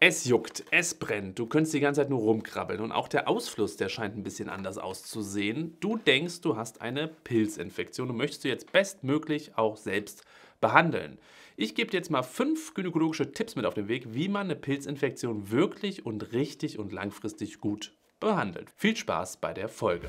Es juckt, es brennt, du könntest die ganze Zeit nur rumkrabbeln und auch der Ausfluss, der scheint ein bisschen anders auszusehen. Du denkst, du hast eine Pilzinfektion und möchtest du jetzt bestmöglich auch selbst behandeln. Ich gebe dir jetzt mal fünf gynäkologische Tipps mit auf den Weg, wie man eine Pilzinfektion wirklich und richtig und langfristig gut behandelt. Viel Spaß bei der Folge.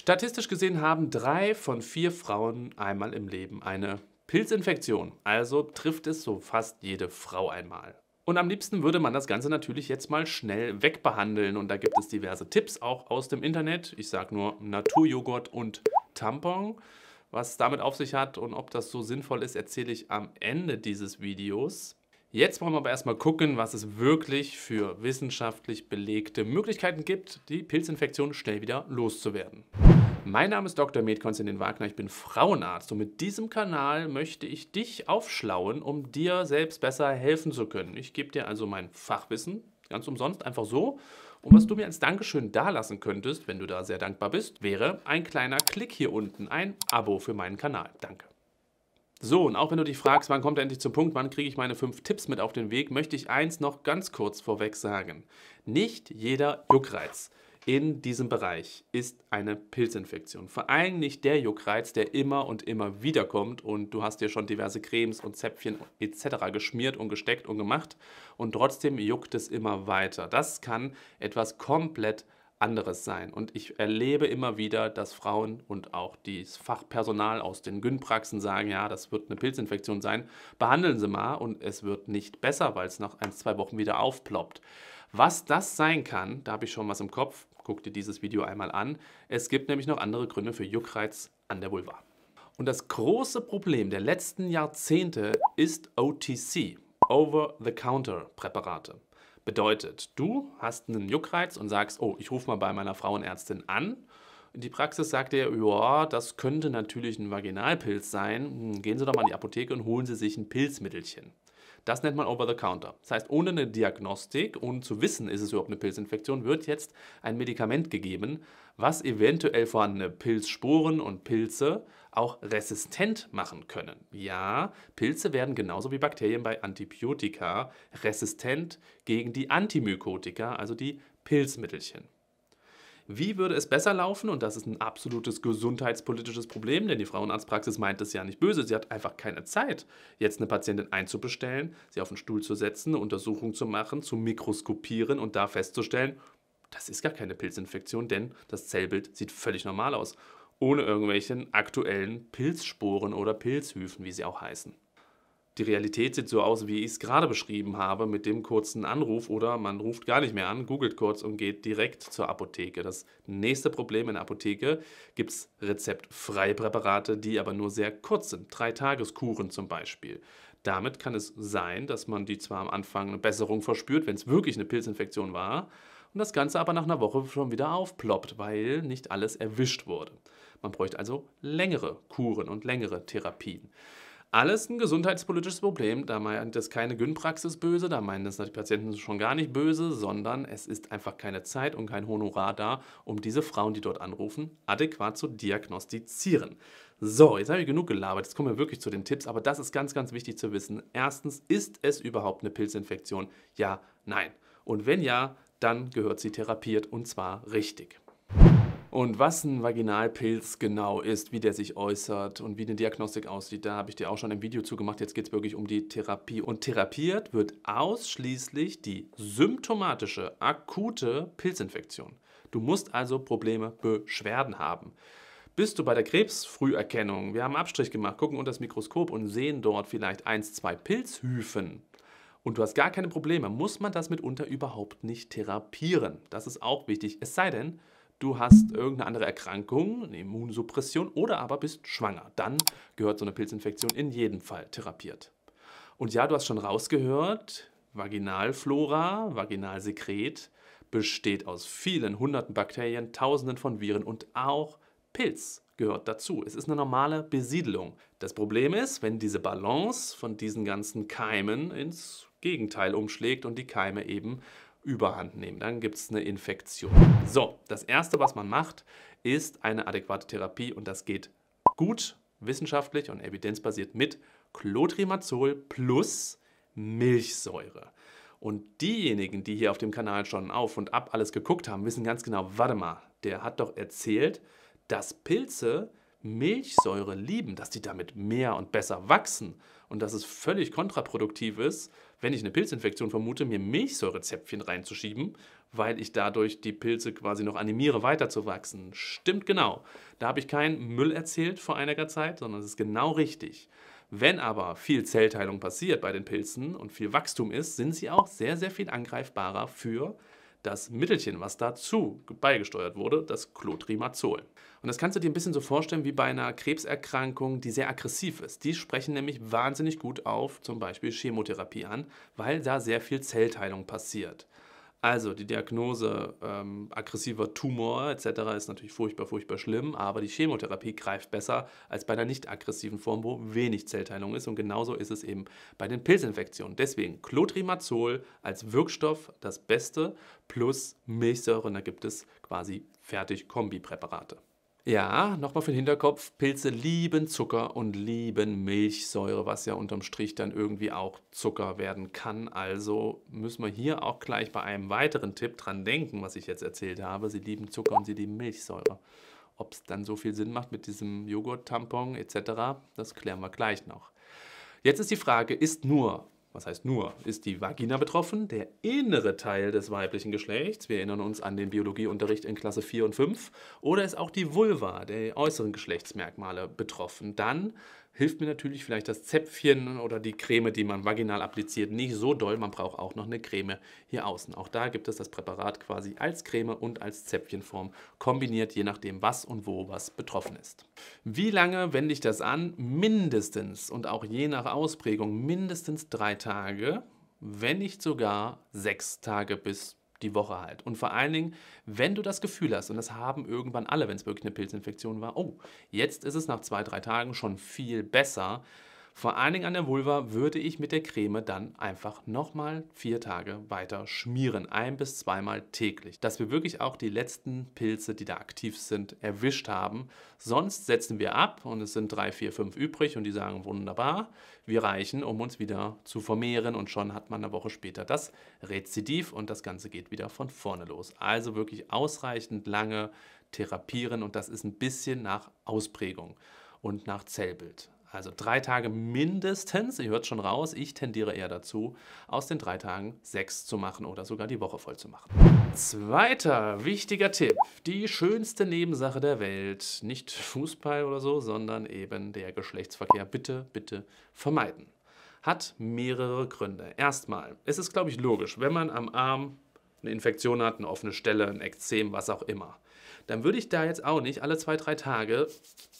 Statistisch gesehen haben drei von vier Frauen einmal im Leben eine Pilzinfektion. Also trifft es so fast jede Frau einmal. Und am liebsten würde man das Ganze natürlich jetzt mal schnell wegbehandeln. Und da gibt es diverse Tipps auch aus dem Internet. Ich sage nur Naturjoghurt und Tampon. Was damit auf sich hat und ob das so sinnvoll ist, erzähle ich am Ende dieses Videos. Jetzt wollen wir aber erstmal gucken, was es wirklich für wissenschaftlich belegte Möglichkeiten gibt, die Pilzinfektion schnell wieder loszuwerden. Mein Name ist Dr. Med Konstantin Wagner, ich bin Frauenarzt und mit diesem Kanal möchte ich dich aufschlauen, um dir selbst besser helfen zu können. Ich gebe dir also mein Fachwissen ganz umsonst einfach so und was du mir als Dankeschön dalassen könntest, wenn du da sehr dankbar bist, wäre ein kleiner Klick hier unten, ein Abo für meinen Kanal. Danke. So, und auch wenn du dich fragst, wann kommt er endlich zum Punkt, wann kriege ich meine fünf Tipps mit auf den Weg, möchte ich eins noch ganz kurz vorweg sagen. Nicht jeder Juckreiz in diesem Bereich ist eine Pilzinfektion. Vor allem nicht der Juckreiz, der immer und immer wieder kommt und du hast dir schon diverse Cremes und Zäpfchen etc. geschmiert und gesteckt und gemacht und trotzdem juckt es immer weiter. Das kann etwas komplett verändern anderes sein. Und ich erlebe immer wieder, dass Frauen und auch das Fachpersonal aus den gyn sagen, ja, das wird eine Pilzinfektion sein, behandeln Sie mal und es wird nicht besser, weil es nach ein, zwei Wochen wieder aufploppt. Was das sein kann, da habe ich schon was im Kopf, guck dir dieses Video einmal an. Es gibt nämlich noch andere Gründe für Juckreiz an der Vulva. Und das große Problem der letzten Jahrzehnte ist OTC, Over-the-Counter-Präparate. Bedeutet, du hast einen Juckreiz und sagst, oh, ich rufe mal bei meiner Frauenärztin an. Die Praxis sagt dir, ja, das könnte natürlich ein Vaginalpilz sein. Hm, gehen Sie doch mal in die Apotheke und holen Sie sich ein Pilzmittelchen. Das nennt man Over-the-Counter. Das heißt, ohne eine Diagnostik, ohne zu wissen, ist es überhaupt eine Pilzinfektion, wird jetzt ein Medikament gegeben, was eventuell vorhandene Pilzsporen und Pilze auch resistent machen können. Ja, Pilze werden genauso wie Bakterien bei Antibiotika resistent gegen die Antimykotika, also die Pilzmittelchen. Wie würde es besser laufen? Und das ist ein absolutes gesundheitspolitisches Problem, denn die Frauenarztpraxis meint es ja nicht böse. Sie hat einfach keine Zeit, jetzt eine Patientin einzubestellen, sie auf den Stuhl zu setzen, eine Untersuchung zu machen, zu mikroskopieren und da festzustellen, das ist gar keine Pilzinfektion, denn das Zellbild sieht völlig normal aus ohne irgendwelchen aktuellen Pilzsporen oder Pilzhüfen, wie sie auch heißen. Die Realität sieht so aus, wie ich es gerade beschrieben habe, mit dem kurzen Anruf oder man ruft gar nicht mehr an, googelt kurz und geht direkt zur Apotheke. Das nächste Problem in der Apotheke gibt es rezeptfreie Präparate, die aber nur sehr kurz sind, drei Tageskuren zum Beispiel. Damit kann es sein, dass man die zwar am Anfang eine Besserung verspürt, wenn es wirklich eine Pilzinfektion war, und das Ganze aber nach einer Woche schon wieder aufploppt, weil nicht alles erwischt wurde. Man bräuchte also längere Kuren und längere Therapien. Alles ein gesundheitspolitisches Problem. Da meint es keine gyn böse, da meinen es die Patienten schon gar nicht böse, sondern es ist einfach keine Zeit und kein Honorar da, um diese Frauen, die dort anrufen, adäquat zu diagnostizieren. So, jetzt habe ich genug gelabert. Jetzt kommen wir wirklich zu den Tipps, aber das ist ganz, ganz wichtig zu wissen. Erstens, ist es überhaupt eine Pilzinfektion? Ja, nein. Und wenn ja, dann gehört sie therapiert und zwar richtig. Und was ein Vaginalpilz genau ist, wie der sich äußert und wie eine Diagnostik aussieht, da habe ich dir auch schon ein Video zu gemacht. Jetzt geht es wirklich um die Therapie. Und therapiert wird ausschließlich die symptomatische, akute Pilzinfektion. Du musst also Probleme, Beschwerden haben. Bist du bei der Krebsfrüherkennung? Wir haben einen Abstrich gemacht, gucken unter das Mikroskop und sehen dort vielleicht eins, zwei Pilzhyphen und du hast gar keine Probleme, muss man das mitunter überhaupt nicht therapieren. Das ist auch wichtig. Es sei denn, du hast irgendeine andere Erkrankung, eine Immunsuppression oder aber bist schwanger. Dann gehört so eine Pilzinfektion in jedem Fall therapiert. Und ja, du hast schon rausgehört, Vaginalflora, Vaginalsekret besteht aus vielen hunderten Bakterien, tausenden von Viren und auch Pilz gehört dazu. Es ist eine normale Besiedelung. Das Problem ist, wenn diese Balance von diesen ganzen Keimen ins Gegenteil umschlägt und die Keime eben überhand nehmen. Dann gibt es eine Infektion. So, das Erste, was man macht, ist eine adäquate Therapie und das geht gut, wissenschaftlich und evidenzbasiert mit Clotrimazol plus Milchsäure. Und diejenigen, die hier auf dem Kanal schon auf und ab alles geguckt haben, wissen ganz genau, warte mal, der hat doch erzählt, dass Pilze Milchsäure lieben, dass die damit mehr und besser wachsen und dass es völlig kontraproduktiv ist, wenn ich eine Pilzinfektion vermute, mir Milchsäurezäpfchen reinzuschieben, weil ich dadurch die Pilze quasi noch animiere, weiterzuwachsen. Stimmt genau. Da habe ich keinen Müll erzählt vor einiger Zeit, sondern es ist genau richtig. Wenn aber viel Zellteilung passiert bei den Pilzen und viel Wachstum ist, sind sie auch sehr, sehr viel angreifbarer für das Mittelchen, was dazu beigesteuert wurde, das Clotrimazol. Und das kannst du dir ein bisschen so vorstellen wie bei einer Krebserkrankung, die sehr aggressiv ist. Die sprechen nämlich wahnsinnig gut auf zum Beispiel Chemotherapie an, weil da sehr viel Zellteilung passiert. Also die Diagnose ähm, aggressiver Tumor etc. ist natürlich furchtbar, furchtbar schlimm, aber die Chemotherapie greift besser als bei einer nicht aggressiven Form, wo wenig Zellteilung ist. Und genauso ist es eben bei den Pilzinfektionen. Deswegen Clotrimazol als Wirkstoff das Beste plus Milchsäure. Und da gibt es quasi fertig Kombipräparate. Ja, nochmal für den Hinterkopf, Pilze lieben Zucker und lieben Milchsäure, was ja unterm Strich dann irgendwie auch Zucker werden kann. Also müssen wir hier auch gleich bei einem weiteren Tipp dran denken, was ich jetzt erzählt habe. Sie lieben Zucker und sie lieben Milchsäure. Ob es dann so viel Sinn macht mit diesem Joghurt-Tampon etc., das klären wir gleich noch. Jetzt ist die Frage, ist nur was heißt nur, ist die Vagina betroffen, der innere Teil des weiblichen Geschlechts, wir erinnern uns an den Biologieunterricht in Klasse 4 und 5, oder ist auch die Vulva, der äußeren Geschlechtsmerkmale betroffen, dann hilft mir natürlich vielleicht das Zäpfchen oder die Creme, die man vaginal appliziert, nicht so doll. Man braucht auch noch eine Creme hier außen. Auch da gibt es das Präparat quasi als Creme und als Zäpfchenform kombiniert, je nachdem, was und wo was betroffen ist. Wie lange wende ich das an? Mindestens und auch je nach Ausprägung mindestens drei Tage, wenn nicht sogar sechs Tage bis die Woche halt. Und vor allen Dingen, wenn du das Gefühl hast, und das haben irgendwann alle, wenn es wirklich eine Pilzinfektion war, oh, jetzt ist es nach zwei, drei Tagen schon viel besser, vor allen Dingen an der Vulva würde ich mit der Creme dann einfach nochmal vier Tage weiter schmieren, ein bis zweimal täglich, dass wir wirklich auch die letzten Pilze, die da aktiv sind, erwischt haben. Sonst setzen wir ab und es sind drei, vier, fünf übrig und die sagen wunderbar, wir reichen, um uns wieder zu vermehren und schon hat man eine Woche später das Rezidiv und das Ganze geht wieder von vorne los. Also wirklich ausreichend lange therapieren und das ist ein bisschen nach Ausprägung und nach Zellbild. Also drei Tage mindestens, ihr hört schon raus, ich tendiere eher dazu, aus den drei Tagen sechs zu machen oder sogar die Woche voll zu machen. Zweiter wichtiger Tipp, die schönste Nebensache der Welt, nicht Fußball oder so, sondern eben der Geschlechtsverkehr. Bitte, bitte vermeiden. Hat mehrere Gründe. Erstmal, es ist, glaube ich, logisch, wenn man am Arm eine Infektion hat, eine offene Stelle, ein Ekzem, was auch immer dann würde ich da jetzt auch nicht alle zwei, drei Tage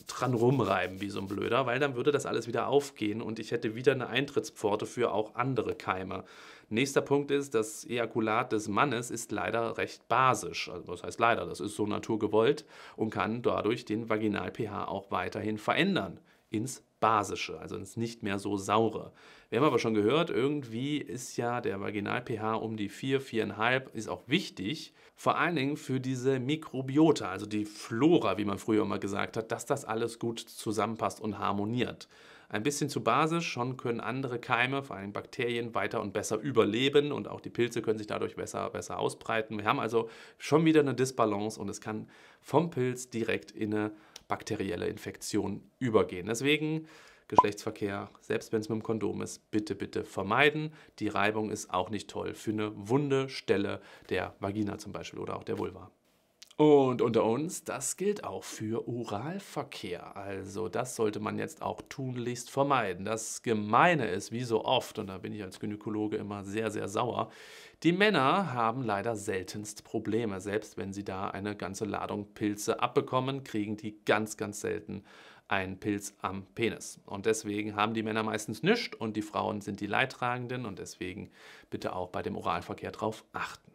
dran rumreiben wie so ein Blöder, weil dann würde das alles wieder aufgehen und ich hätte wieder eine Eintrittspforte für auch andere Keime. Nächster Punkt ist, das Ejakulat des Mannes ist leider recht basisch. Also das heißt leider, das ist so naturgewollt und kann dadurch den Vaginal-pH auch weiterhin verändern ins Basische, also ins nicht mehr so saure. Wir haben aber schon gehört, irgendwie ist ja der Vaginal-pH um die 4, 4,5 ist auch wichtig, vor allen Dingen für diese Mikrobiota, also die Flora, wie man früher immer gesagt hat, dass das alles gut zusammenpasst und harmoniert. Ein bisschen zu basisch, schon können andere Keime, vor allem Bakterien, weiter und besser überleben und auch die Pilze können sich dadurch besser, besser ausbreiten. Wir haben also schon wieder eine Disbalance und es kann vom Pilz direkt in eine bakterielle Infektion übergehen. Deswegen Geschlechtsverkehr, selbst wenn es mit dem Kondom ist, bitte, bitte vermeiden. Die Reibung ist auch nicht toll für eine Wunde, Stelle der Vagina zum Beispiel oder auch der Vulva. Und unter uns, das gilt auch für Oralverkehr. Also das sollte man jetzt auch tunlichst vermeiden. Das Gemeine ist, wie so oft, und da bin ich als Gynäkologe immer sehr, sehr sauer, die Männer haben leider seltenst Probleme. Selbst wenn sie da eine ganze Ladung Pilze abbekommen, kriegen die ganz, ganz selten einen Pilz am Penis. Und deswegen haben die Männer meistens nichts und die Frauen sind die Leidtragenden und deswegen bitte auch bei dem Oralverkehr drauf achten.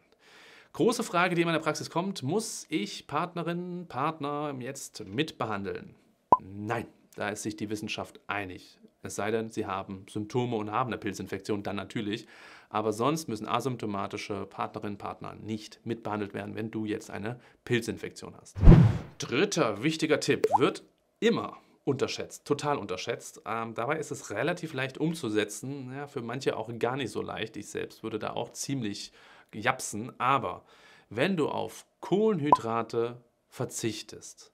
Große Frage, die in meiner Praxis kommt, muss ich Partnerinnen, Partner jetzt mitbehandeln? Nein, da ist sich die Wissenschaft einig. Es sei denn, sie haben Symptome und haben eine Pilzinfektion, dann natürlich. Aber sonst müssen asymptomatische Partnerinnen, Partner nicht mitbehandelt werden, wenn du jetzt eine Pilzinfektion hast. Dritter wichtiger Tipp wird immer unterschätzt, total unterschätzt. Ähm, dabei ist es relativ leicht umzusetzen, ja, für manche auch gar nicht so leicht. Ich selbst würde da auch ziemlich japsen, aber wenn du auf Kohlenhydrate verzichtest,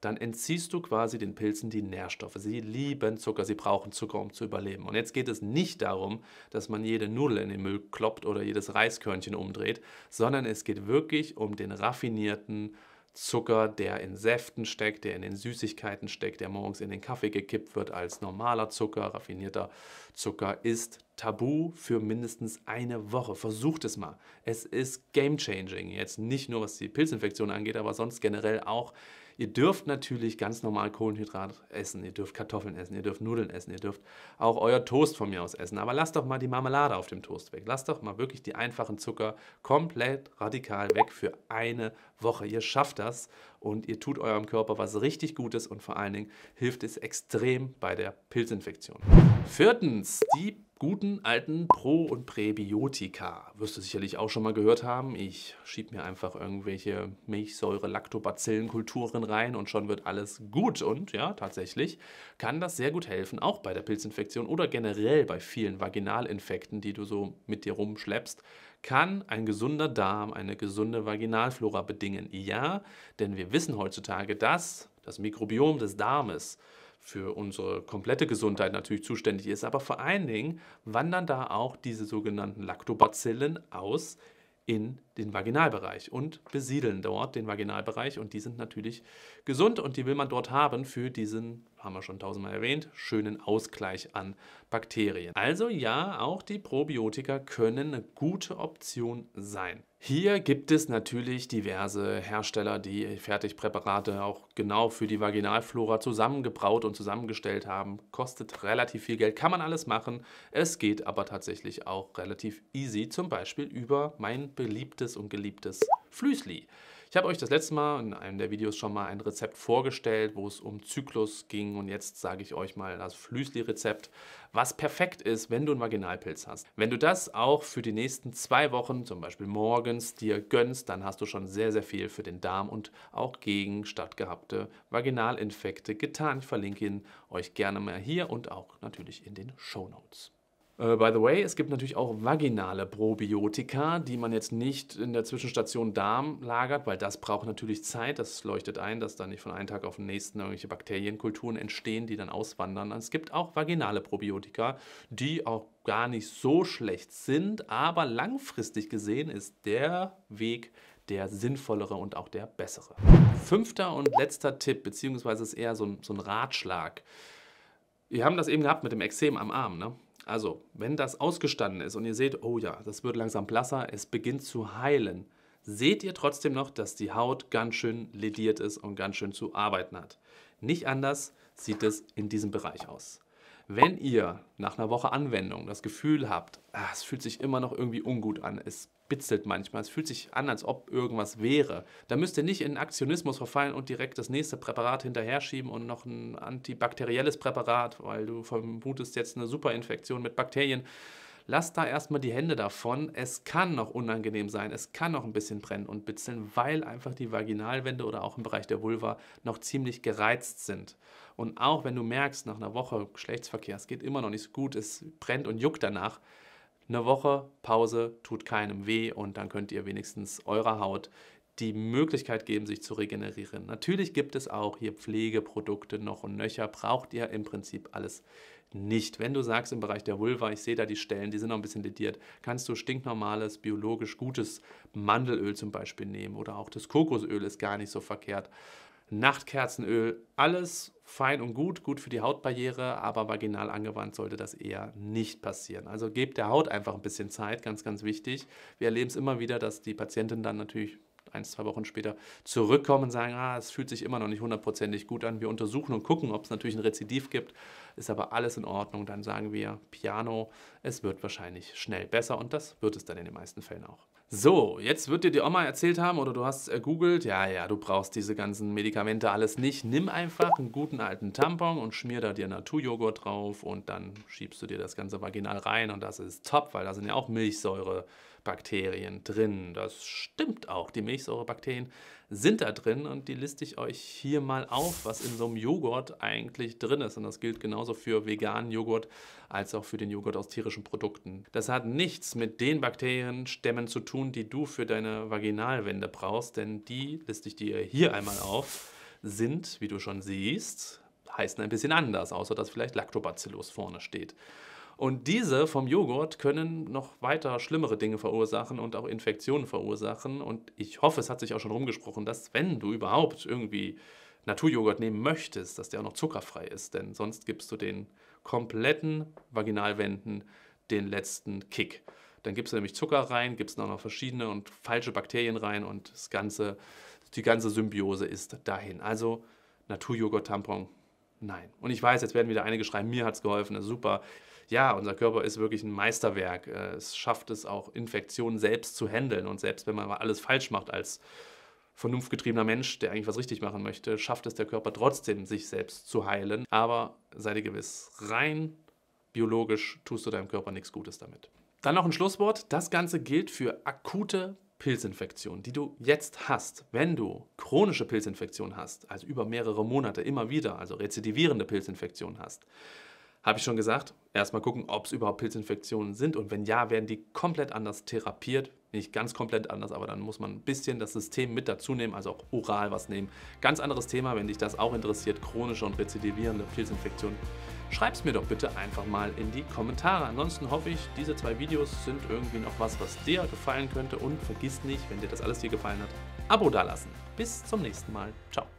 dann entziehst du quasi den Pilzen die Nährstoffe. Sie lieben Zucker, sie brauchen Zucker, um zu überleben. Und jetzt geht es nicht darum, dass man jede Nudel in den Müll kloppt oder jedes Reiskörnchen umdreht, sondern es geht wirklich um den raffinierten Zucker, der in Säften steckt, der in den Süßigkeiten steckt, der morgens in den Kaffee gekippt wird als normaler Zucker, raffinierter Zucker, ist tabu für mindestens eine Woche. Versucht es mal. Es ist game changing. Jetzt nicht nur was die Pilzinfektion angeht, aber sonst generell auch Ihr dürft natürlich ganz normal Kohlenhydrat essen, ihr dürft Kartoffeln essen, ihr dürft Nudeln essen, ihr dürft auch euer Toast von mir aus essen, aber lasst doch mal die Marmelade auf dem Toast weg. Lasst doch mal wirklich die einfachen Zucker komplett radikal weg für eine Woche. Ihr schafft das und ihr tut eurem Körper was richtig Gutes und vor allen Dingen hilft es extrem bei der Pilzinfektion. Viertens, die guten alten Pro- und Präbiotika. Wirst du sicherlich auch schon mal gehört haben. Ich schiebe mir einfach irgendwelche milchsäure lactobacillen kulturen rein und schon wird alles gut. Und ja, tatsächlich kann das sehr gut helfen, auch bei der Pilzinfektion oder generell bei vielen Vaginalinfekten, die du so mit dir rumschleppst, kann ein gesunder Darm eine gesunde Vaginalflora bedingen? Ja, denn wir wissen heutzutage, dass das Mikrobiom des Darmes für unsere komplette Gesundheit natürlich zuständig ist, aber vor allen Dingen wandern da auch diese sogenannten Lactobacillen aus in den Vaginalbereich und besiedeln dort den Vaginalbereich und die sind natürlich gesund und die will man dort haben für diesen, haben wir schon tausendmal erwähnt, schönen Ausgleich an Bakterien. Also ja, auch die Probiotika können eine gute Option sein. Hier gibt es natürlich diverse Hersteller, die Fertigpräparate auch genau für die Vaginalflora zusammengebraut und zusammengestellt haben. Kostet relativ viel Geld, kann man alles machen. Es geht aber tatsächlich auch relativ easy, zum Beispiel über mein beliebtes geliebtes und geliebtes Flüsli. Ich habe euch das letzte Mal in einem der Videos schon mal ein Rezept vorgestellt, wo es um Zyklus ging und jetzt sage ich euch mal das Flüsli-Rezept, was perfekt ist, wenn du einen Vaginalpilz hast. Wenn du das auch für die nächsten zwei Wochen, zum Beispiel morgens, dir gönnst, dann hast du schon sehr, sehr viel für den Darm und auch gegen stattgehabte Vaginalinfekte getan. Ich verlinke ihn euch gerne mal hier und auch natürlich in den Show Notes. Äh, by the way, es gibt natürlich auch vaginale Probiotika, die man jetzt nicht in der Zwischenstation Darm lagert, weil das braucht natürlich Zeit. Das leuchtet ein, dass da nicht von einem Tag auf den nächsten irgendwelche Bakterienkulturen entstehen, die dann auswandern. Es gibt auch vaginale Probiotika, die auch gar nicht so schlecht sind, aber langfristig gesehen ist der Weg der sinnvollere und auch der bessere. Fünfter und letzter Tipp, beziehungsweise ist eher so ein, so ein Ratschlag. Wir haben das eben gehabt mit dem Exem am Arm, ne? Also, wenn das ausgestanden ist und ihr seht, oh ja, das wird langsam blasser, es beginnt zu heilen, seht ihr trotzdem noch, dass die Haut ganz schön lediert ist und ganz schön zu arbeiten hat. Nicht anders sieht es in diesem Bereich aus. Wenn ihr nach einer Woche Anwendung das Gefühl habt, ah, es fühlt sich immer noch irgendwie ungut an, es bitzelt manchmal. Es fühlt sich an, als ob irgendwas wäre. Da müsst ihr nicht in Aktionismus verfallen und direkt das nächste Präparat hinterher schieben und noch ein antibakterielles Präparat, weil du vermutest jetzt eine Superinfektion mit Bakterien. Lass da erstmal die Hände davon. Es kann noch unangenehm sein, es kann noch ein bisschen brennen und bitzeln, weil einfach die Vaginalwände oder auch im Bereich der Vulva noch ziemlich gereizt sind. Und auch wenn du merkst, nach einer Woche Geschlechtsverkehr, es geht immer noch nicht so gut, es brennt und juckt danach, eine Woche Pause tut keinem weh und dann könnt ihr wenigstens eurer Haut die Möglichkeit geben, sich zu regenerieren. Natürlich gibt es auch hier Pflegeprodukte noch und nöcher, braucht ihr im Prinzip alles nicht. Wenn du sagst im Bereich der Vulva, ich sehe da die Stellen, die sind noch ein bisschen lediert, kannst du stinknormales, biologisch gutes Mandelöl zum Beispiel nehmen oder auch das Kokosöl ist gar nicht so verkehrt. Nachtkerzenöl, alles fein und gut, gut für die Hautbarriere, aber vaginal angewandt sollte das eher nicht passieren. Also gebt der Haut einfach ein bisschen Zeit, ganz, ganz wichtig. Wir erleben es immer wieder, dass die Patientin dann natürlich ein, zwei Wochen später zurückkommen und sagen, ah, es fühlt sich immer noch nicht hundertprozentig gut an. Wir untersuchen und gucken, ob es natürlich ein Rezidiv gibt. Ist aber alles in Ordnung. Dann sagen wir, Piano, es wird wahrscheinlich schnell besser und das wird es dann in den meisten Fällen auch. So, jetzt wird dir die Oma erzählt haben oder du hast ergoogelt, ja, ja, du brauchst diese ganzen Medikamente alles nicht. Nimm einfach einen guten alten Tampon und schmier da dir Naturjoghurt drauf und dann schiebst du dir das Ganze vaginal rein und das ist top, weil da sind ja auch Milchsäure. Milchsäurebakterien drin. Das stimmt auch. Die Milchsäurebakterien sind da drin und die liste ich euch hier mal auf, was in so einem Joghurt eigentlich drin ist. Und das gilt genauso für veganen Joghurt als auch für den Joghurt aus tierischen Produkten. Das hat nichts mit den Bakterienstämmen zu tun, die du für deine Vaginalwände brauchst, denn die liste ich dir hier einmal auf sind, wie du schon siehst, heißen ein bisschen anders, außer dass vielleicht Lactobacillus vorne steht. Und diese vom Joghurt können noch weiter schlimmere Dinge verursachen und auch Infektionen verursachen. Und ich hoffe, es hat sich auch schon rumgesprochen, dass wenn du überhaupt irgendwie Naturjoghurt nehmen möchtest, dass der auch noch zuckerfrei ist. Denn sonst gibst du den kompletten Vaginalwänden den letzten Kick. Dann gibst du nämlich Zucker rein, gibst noch verschiedene und falsche Bakterien rein und das ganze, die ganze Symbiose ist dahin. Also Naturjoghurt-Tampon, nein. Und ich weiß, jetzt werden wieder einige schreiben, mir hat es geholfen, super ja, unser Körper ist wirklich ein Meisterwerk. Äh, es schafft es auch, Infektionen selbst zu handeln. Und selbst wenn man mal alles falsch macht als vernunftgetriebener Mensch, der eigentlich was richtig machen möchte, schafft es der Körper trotzdem, sich selbst zu heilen. Aber sei dir gewiss, rein biologisch tust du deinem Körper nichts Gutes damit. Dann noch ein Schlusswort. Das Ganze gilt für akute Pilzinfektionen, die du jetzt hast. Wenn du chronische Pilzinfektionen hast, also über mehrere Monate immer wieder, also rezidivierende Pilzinfektionen hast, habe ich schon gesagt, erstmal gucken, ob es überhaupt Pilzinfektionen sind und wenn ja, werden die komplett anders therapiert. Nicht ganz komplett anders, aber dann muss man ein bisschen das System mit dazu nehmen, also auch oral was nehmen. Ganz anderes Thema, wenn dich das auch interessiert, chronische und rezidivierende Pilzinfektionen. schreib es mir doch bitte einfach mal in die Kommentare. Ansonsten hoffe ich, diese zwei Videos sind irgendwie noch was, was dir gefallen könnte und vergiss nicht, wenn dir das alles hier gefallen hat, Abo dalassen. Bis zum nächsten Mal. Ciao.